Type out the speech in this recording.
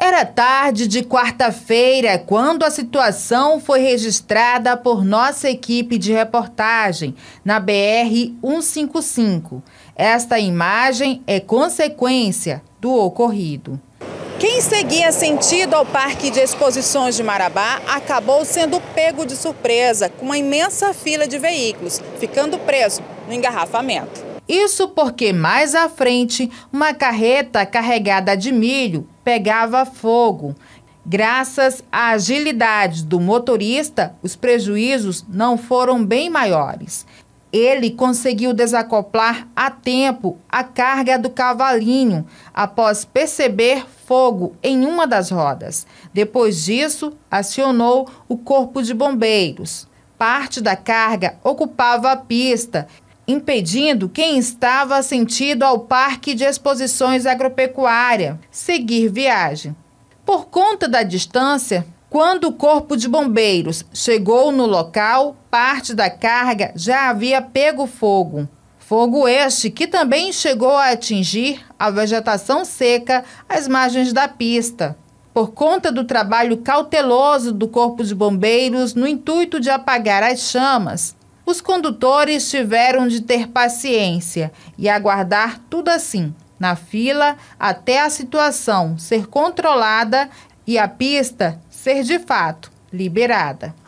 Era tarde de quarta-feira quando a situação foi registrada por nossa equipe de reportagem na BR 155. Esta imagem é consequência do ocorrido. Quem seguia sentido ao Parque de Exposições de Marabá acabou sendo pego de surpresa com uma imensa fila de veículos, ficando preso no engarrafamento. Isso porque mais à frente, uma carreta carregada de milho pegava fogo. Graças à agilidade do motorista, os prejuízos não foram bem maiores. Ele conseguiu desacoplar a tempo a carga do cavalinho após perceber fogo em uma das rodas. Depois disso, acionou o corpo de bombeiros. Parte da carga ocupava a pista impedindo quem estava sentido ao Parque de Exposições Agropecuária seguir viagem. Por conta da distância, quando o corpo de bombeiros chegou no local, parte da carga já havia pego fogo. Fogo este que também chegou a atingir a vegetação seca às margens da pista. Por conta do trabalho cauteloso do Corpo de Bombeiros no intuito de apagar as chamas, os condutores tiveram de ter paciência e aguardar tudo assim, na fila, até a situação ser controlada e a pista ser de fato liberada.